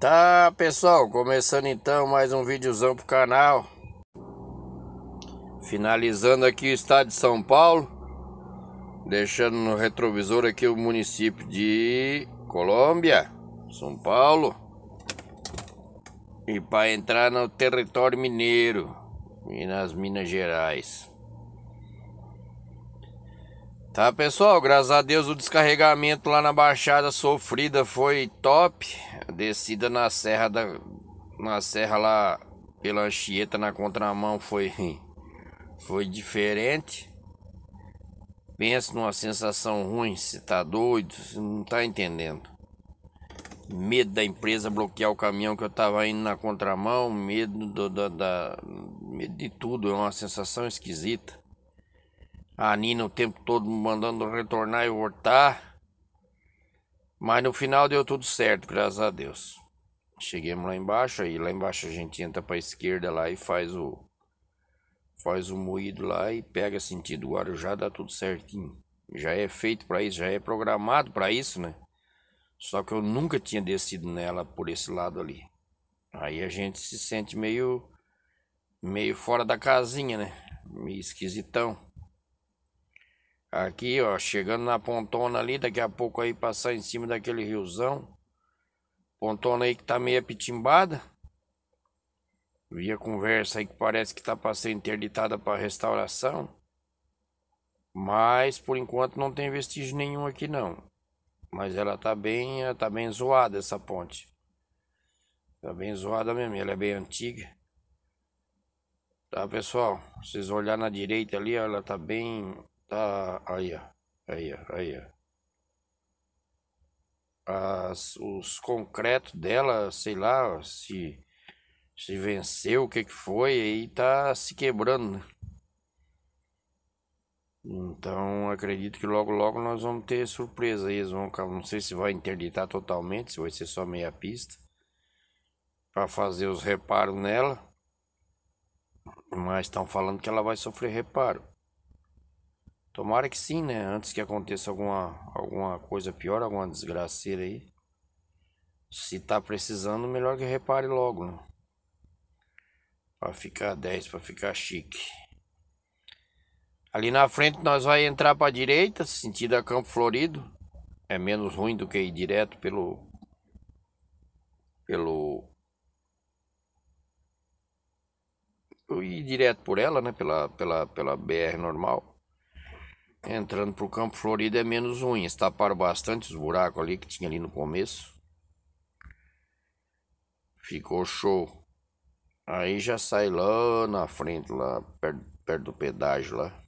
Tá pessoal, começando então mais um videozão pro canal Finalizando aqui o estado de São Paulo Deixando no retrovisor aqui o município de Colômbia, São Paulo E para entrar no território mineiro, nas Minas Gerais Tá, pessoal, graças a Deus o descarregamento lá na Baixada Sofrida foi top. Descida na serra da na serra lá pela Anchieta na contramão foi foi diferente. Pensa numa sensação ruim, você tá doido, você não tá entendendo. Medo da empresa bloquear o caminhão que eu tava indo na contramão, medo do, da, da medo de tudo, é uma sensação esquisita. A Nina o tempo todo mandando retornar e voltar. Mas no final deu tudo certo, graças a Deus. Chegamos lá embaixo, aí lá embaixo a gente entra pra esquerda lá e faz o. Faz o moído lá e pega sentido Guarujá, dá tudo certinho. Já é feito para isso, já é programado para isso, né? Só que eu nunca tinha descido nela por esse lado ali. Aí a gente se sente meio meio fora da casinha, né? Meio esquisitão. Aqui, ó, chegando na pontona ali, daqui a pouco aí passar em cima daquele riozão. Pontona aí que tá meio pitimbada. Vi a conversa aí que parece que tá pra ser interditada para restauração. Mas por enquanto não tem vestígio nenhum aqui não. Mas ela tá bem, eh, tá bem zoada essa ponte. Tá bem zoada mesmo, ela é bem antiga. Tá, pessoal, vocês olhar na direita ali, ela tá bem tá aí, aí, aí. As, os concretos dela, sei lá, se, se venceu, o que que foi, aí tá se quebrando, né? Então acredito que logo logo nós vamos ter surpresa. Eles vão, não sei se vai interditar totalmente, se vai ser só meia pista para fazer os reparos nela. Mas estão falando que ela vai sofrer reparo. Tomara que sim, né? Antes que aconteça alguma, alguma coisa pior, alguma desgraceira aí. Se tá precisando, melhor que repare logo, né? Pra ficar 10, pra ficar chique. Ali na frente nós vai entrar pra direita, sentido a Campo Florido. É menos ruim do que ir direto pelo... Pelo... Eu ir direto por ela, né? Pela, pela, pela BR normal. Entrando para o campo florido é menos ruim. Eles bastante os buracos ali que tinha ali no começo. Ficou show. Aí já sai lá na frente, lá perto, perto do pedágio lá.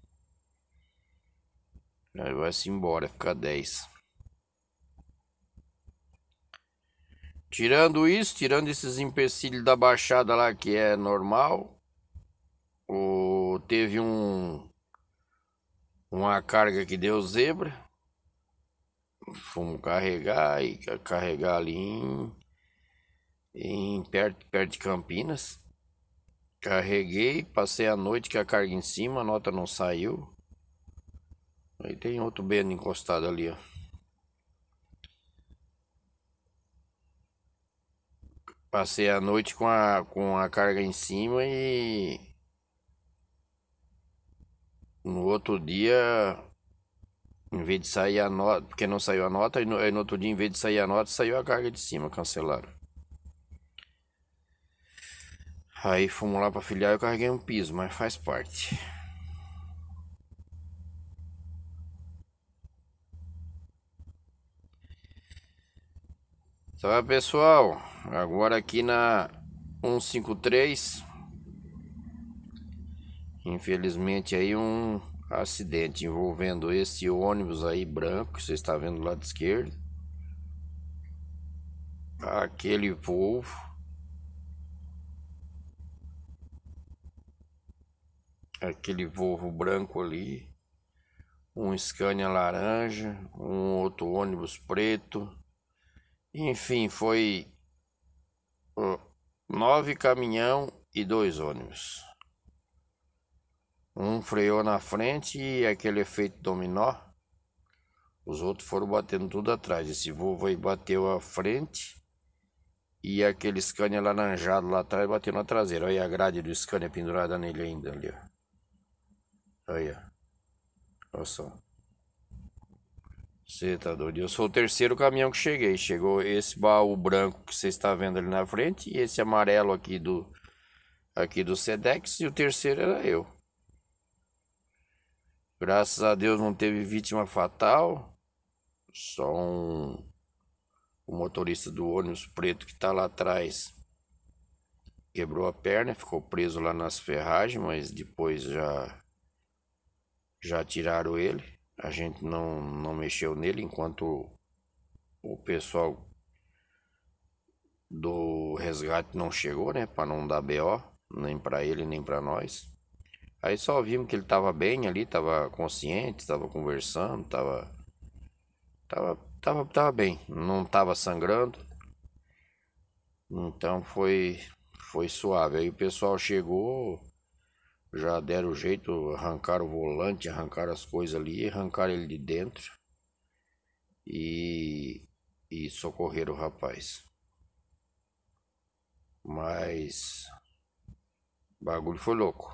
Aí vai-se embora, fica 10. Tirando isso, tirando esses empecilhos da baixada lá que é normal, o, teve um uma carga que deu zebra. Fomos carregar e carregar ali em, em perto, perto de Campinas. Carreguei, passei a noite com a carga em cima, a nota não saiu. Aí tem outro beno encostado ali, ó. Passei a noite com a, com a carga em cima e no outro dia, em vez de sair a nota, porque não saiu a nota, e no, no outro dia, em vez de sair a nota, saiu a carga de cima, cancelaram. Aí fomos lá pra filial e eu carreguei um piso, mas faz parte. Tá pessoal, agora aqui na 153 Infelizmente aí um acidente envolvendo esse ônibus aí branco que você está vendo do lado esquerdo. Aquele Volvo. Aquele Volvo branco ali. Um Scania laranja, um outro ônibus preto. Enfim, foi uh, nove caminhão e dois ônibus. Um freou na frente e aquele efeito dominó. Os outros foram batendo tudo atrás. Esse Volvo aí bateu à frente. E aquele Scania laranjado lá atrás bateu na traseira. Olha a grade do Scania pendurada nele ainda ali, Olha. Olha só. Você tá doido. Eu sou o terceiro caminhão que cheguei. Chegou esse baú branco que você está vendo ali na frente. E esse amarelo aqui do... Aqui do Sedex. E o terceiro era eu. Graças a Deus não teve vítima fatal, só um, o motorista do ônibus preto que está lá atrás quebrou a perna, ficou preso lá nas ferragens, mas depois já já tiraram ele. A gente não, não mexeu nele enquanto o pessoal do resgate não chegou, né, para não dar BO, nem para ele nem para nós. Aí só vimos que ele tava bem ali, tava consciente, tava conversando, tava. Tava, tava, tava bem, não tava sangrando. Então foi, foi suave. Aí o pessoal chegou, já deram o jeito, arrancaram o volante, arrancaram as coisas ali, arrancaram ele de dentro e, e socorreram o rapaz. Mas o bagulho foi louco.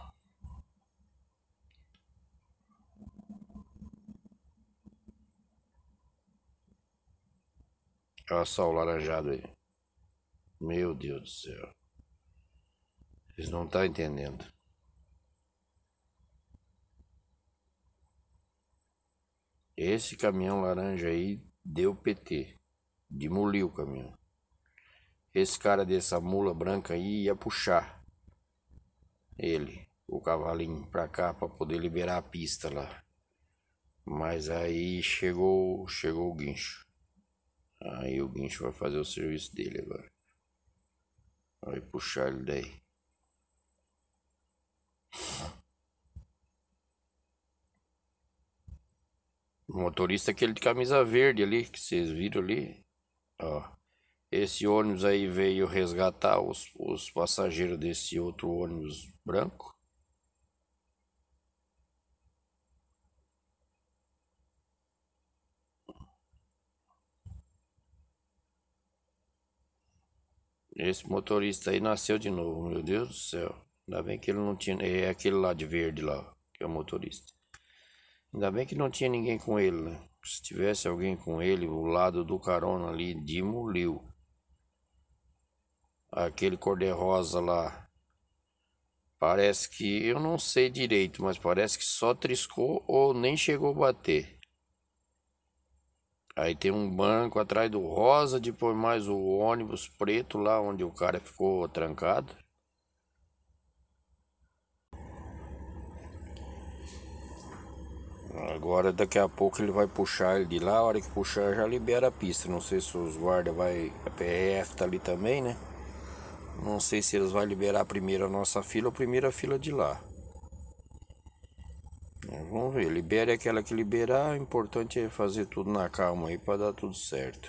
Olha só o laranjado aí. Meu Deus do céu. Vocês não estão tá entendendo. Esse caminhão laranja aí deu PT. Demoliu o caminhão. Esse cara dessa mula branca aí ia puxar. Ele, o cavalinho, pra cá pra poder liberar a pista lá. Mas aí chegou, chegou o guincho. Aí o guincho vai fazer o serviço dele agora. Vai puxar ele daí. O motorista aquele de camisa verde ali, que vocês viram ali. Ó. Esse ônibus aí veio resgatar os, os passageiros desse outro ônibus branco. Esse motorista aí nasceu de novo, meu Deus do céu. Ainda bem que ele não tinha. É aquele lá de verde lá, que é o motorista. Ainda bem que não tinha ninguém com ele, né? Se tivesse alguém com ele, o lado do carona ali demoliu. Aquele cor-de-rosa lá. Parece que eu não sei direito, mas parece que só triscou ou nem chegou a bater. Aí tem um banco atrás do rosa, depois mais o ônibus preto lá onde o cara ficou trancado. Agora daqui a pouco ele vai puxar ele de lá, a hora que puxar já libera a pista. Não sei se os guardas vai. A PRF tá ali também, né? Não sei se eles vão liberar primeiro a nossa fila ou primeira fila de lá. Vamos ver, libere aquela que liberar. O importante é fazer tudo na calma aí para dar tudo certo.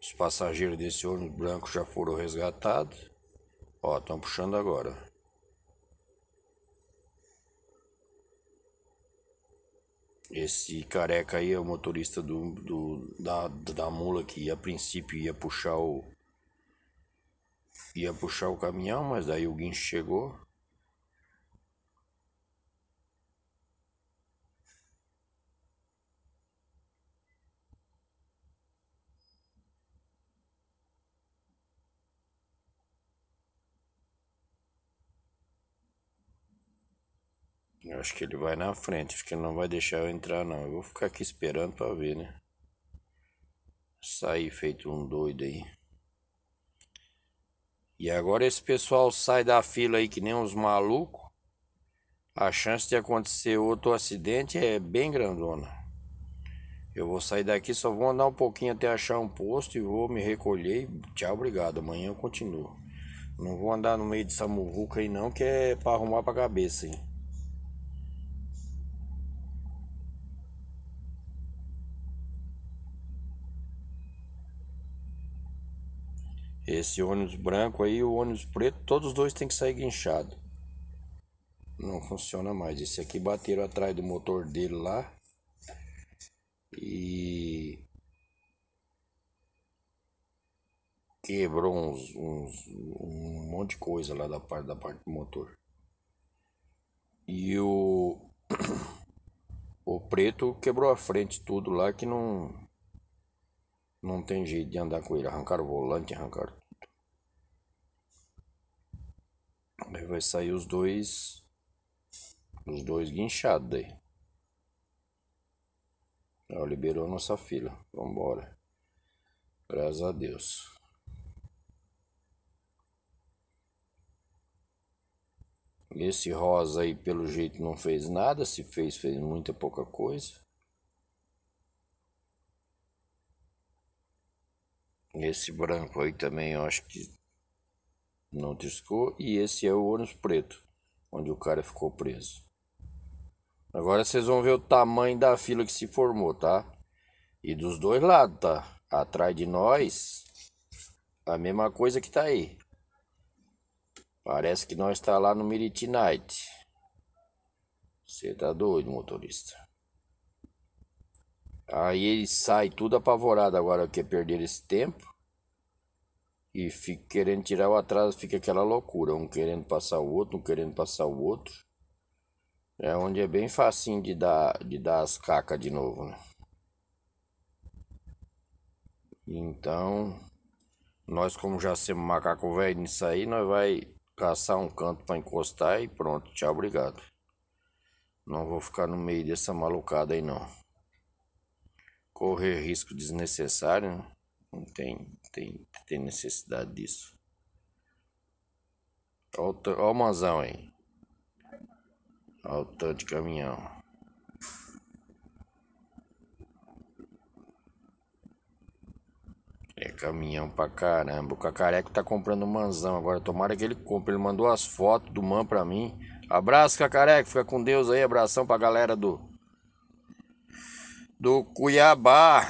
Os passageiros desse ônibus branco já foram resgatados. Ó, estão puxando agora. Esse careca aí é o motorista do, do, da, da mula que a princípio ia puxar o. ia puxar o caminhão, mas daí o guincho chegou. acho que ele vai na frente, acho que ele não vai deixar eu entrar não. Eu vou ficar aqui esperando para ver, né? Sair feito um doido aí. E agora esse pessoal sai da fila aí que nem uns malucos. A chance de acontecer outro acidente é bem grandona. Eu vou sair daqui, só vou andar um pouquinho até achar um posto e vou me recolher. Tchau, obrigado. Amanhã eu continuo. Não vou andar no meio dessa muvuca aí não, que é pra arrumar pra cabeça, hein. Esse ônibus branco aí e o ônibus preto, todos os dois tem que sair guinchado. Não funciona mais. Esse aqui bateram atrás do motor dele lá. E quebrou uns, uns, um monte de coisa lá da parte da parte do motor. E o o preto quebrou a frente tudo lá que não não tem jeito de andar com ele. Arrancaram o volante, arrancaram tudo. Aí vai sair os dois. Os dois guinchados daí. liberou nossa fila. Vambora. Graças a Deus. Esse rosa aí, pelo jeito, não fez nada. Se fez, fez muita pouca coisa. Esse branco aí também eu acho que não discou. E esse é o ônibus preto, onde o cara ficou preso. Agora vocês vão ver o tamanho da fila que se formou, tá? E dos dois lados, tá? Atrás de nós, a mesma coisa que tá aí. Parece que nós está lá no Miriti Night. Você tá doido, motorista. Aí ele sai tudo apavorado agora que perder esse tempo. E fica querendo tirar o atraso, fica aquela loucura, um querendo passar o outro, um querendo passar o outro. É onde é bem facinho de dar, de dar as cacas de novo, né? Então, nós como já somos macaco velho nisso aí, nós vai caçar um canto para encostar e pronto, tchau, obrigado. Não vou ficar no meio dessa malucada aí não correr risco desnecessário, né? não tem, tem, tem necessidade disso. Olha o mozão aí. Olha o tanto de caminhão. É caminhão pra caramba. O Cacareco tá comprando o manzão agora. Tomara que ele compre. Ele mandou as fotos do man pra mim. Abraço, Cacareco. Fica com Deus aí. Abração pra galera do do Cuiabá.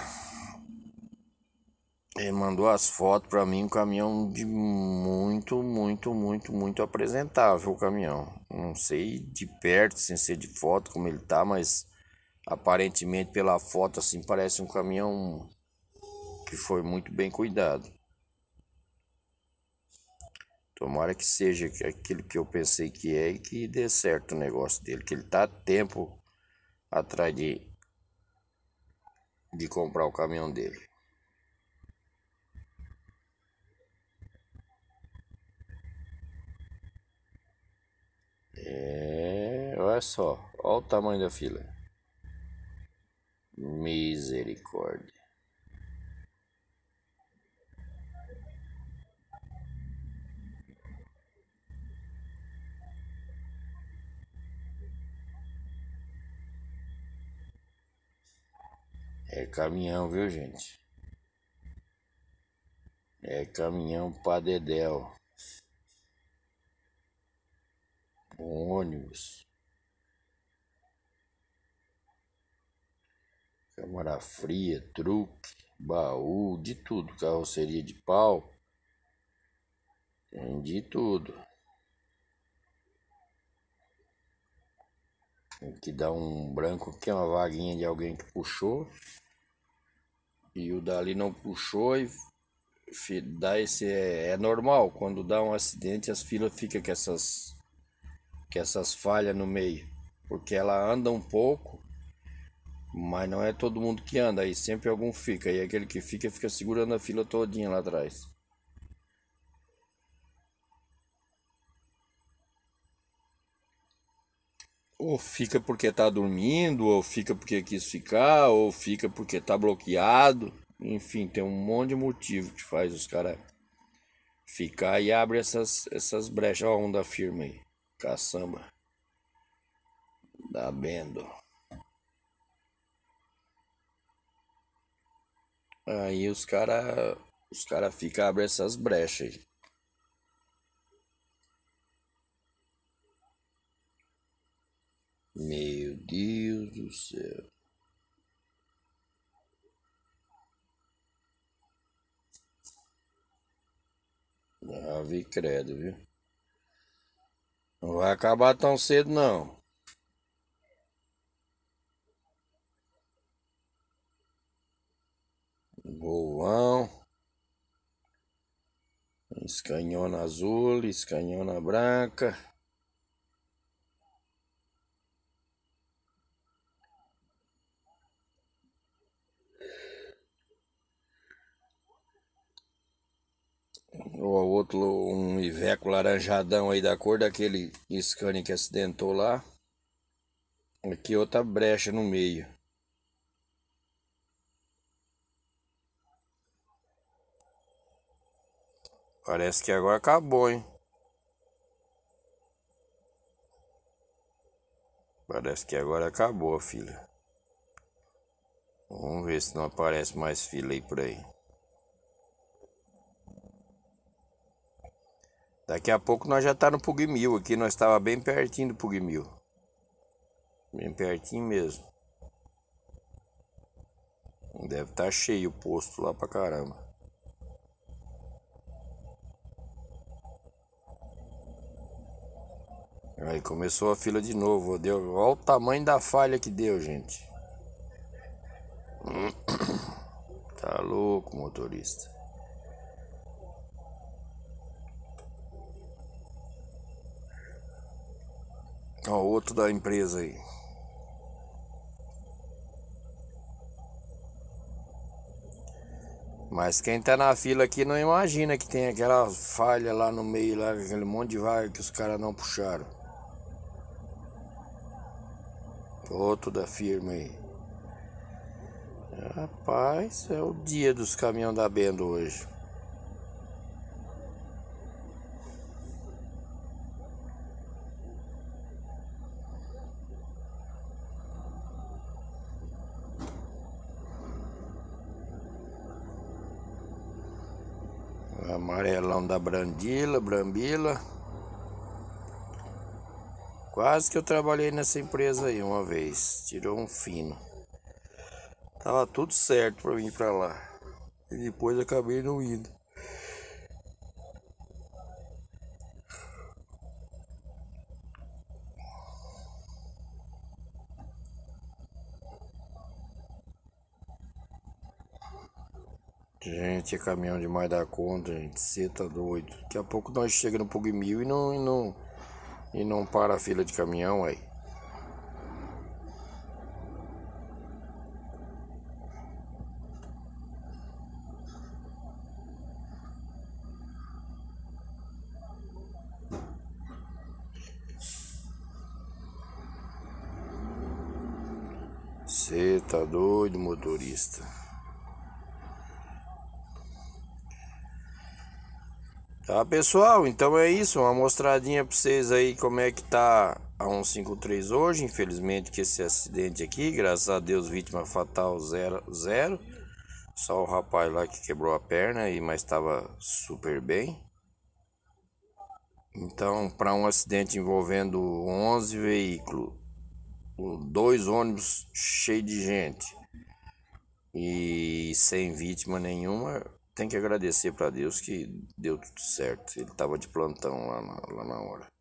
Ele mandou as fotos para mim, um caminhão de muito, muito, muito, muito apresentável o caminhão. Não sei de perto, sem ser de foto como ele tá, mas aparentemente pela foto assim parece um caminhão que foi muito bem cuidado. Tomara que seja aquilo que eu pensei que é e que dê certo o negócio dele, que ele tá tempo atrás de de comprar o caminhão dele. É, olha só, olha o tamanho da fila. Misericórdia. É caminhão, viu, gente? É caminhão pra dedéu. ônibus. Câmara fria, truque, baú, de tudo. Carroceria de pau. Tem de tudo. Tem que dar um branco aqui, uma vaguinha de alguém que puxou e o dali não puxou e dá esse é, é, normal quando dá um acidente as filas ficam com essas que essas falhas no meio porque ela anda um pouco mas não é todo mundo que anda aí sempre algum fica e aquele que fica fica segurando a fila todinha lá atrás ou fica porque está dormindo, ou fica porque quis ficar, ou fica porque está bloqueado. Enfim, tem um monte de motivo que faz os caras ficar e abre essas, essas brechas. Olha a onda firme aí, caçamba. Da tá Bendo. Aí os caras os cara ficam abre essas brechas aí. Meu Deus do céu. Ave ah, credo, viu? Não vai acabar tão cedo, não. Golão. Escanhona azul, escanhona branca. ou ao outro um Iveco laranjadão aí da cor daquele Scania que acidentou lá. Aqui outra brecha no meio. Parece que agora acabou, hein? Parece que agora acabou, filha. Vamos ver se não aparece mais fila aí por aí. Daqui a pouco nós já está no Pugmil aqui, nós estava bem pertinho do Pugmil. Bem pertinho mesmo. Deve estar tá cheio o posto lá pra caramba. Aí começou a fila de novo, deu. Olha o tamanho da falha que deu, gente. Tá louco, motorista. Ó, outro da empresa aí. Mas quem tá na fila aqui não imagina que tem aquela falha lá no meio, lá, aquele monte de vaga que os caras não puxaram. Outro da firma aí. Rapaz, é o dia dos caminhão da Bendo hoje. da Brandila, Brambila. Quase que eu trabalhei nessa empresa aí uma vez. Tirou um fino. Tava tudo certo para mim ir pra lá. E depois acabei não indo. é caminhão demais da conta, gente. Você tá doido. Daqui a pouco nós chega no Pug Mil e não, e não, e não para a fila de caminhão aí. Você tá doido, motorista. Tá, pessoal? Então é isso, uma mostradinha para vocês aí como é que tá a 153 hoje. Infelizmente que esse acidente aqui, graças a Deus, vítima fatal zero, zero. Só o rapaz lá que quebrou a perna e mas estava super bem. Então, para um acidente envolvendo 11 veículos, dois ônibus cheios de gente e sem vítima nenhuma, tem que agradecer para Deus que deu tudo certo. Ele estava de plantão lá na, lá na hora.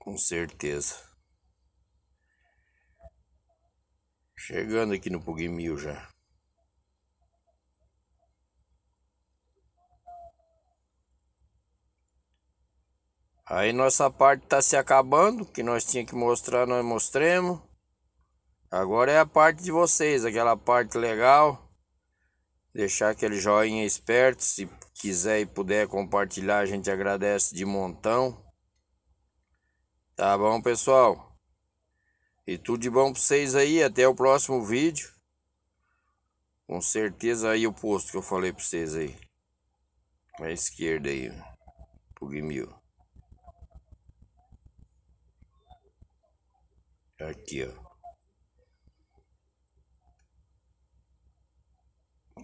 Com certeza. Chegando aqui no Pugmil já. Aí nossa parte tá se acabando, que nós tinha que mostrar, nós mostremos. Agora é a parte de vocês, aquela parte legal deixar aquele joinha esperto. Se quiser e puder compartilhar, a gente agradece de montão. Tá bom, pessoal? E tudo de bom pra vocês aí. Até o próximo vídeo. Com certeza aí o posto que eu falei pra vocês aí. À esquerda aí. Pugmil. Aqui, ó.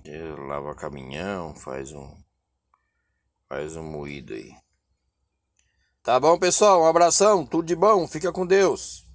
É, lava caminhão, faz um faz um moído aí. Tá bom, pessoal? Um abração, tudo de bom, fica com Deus.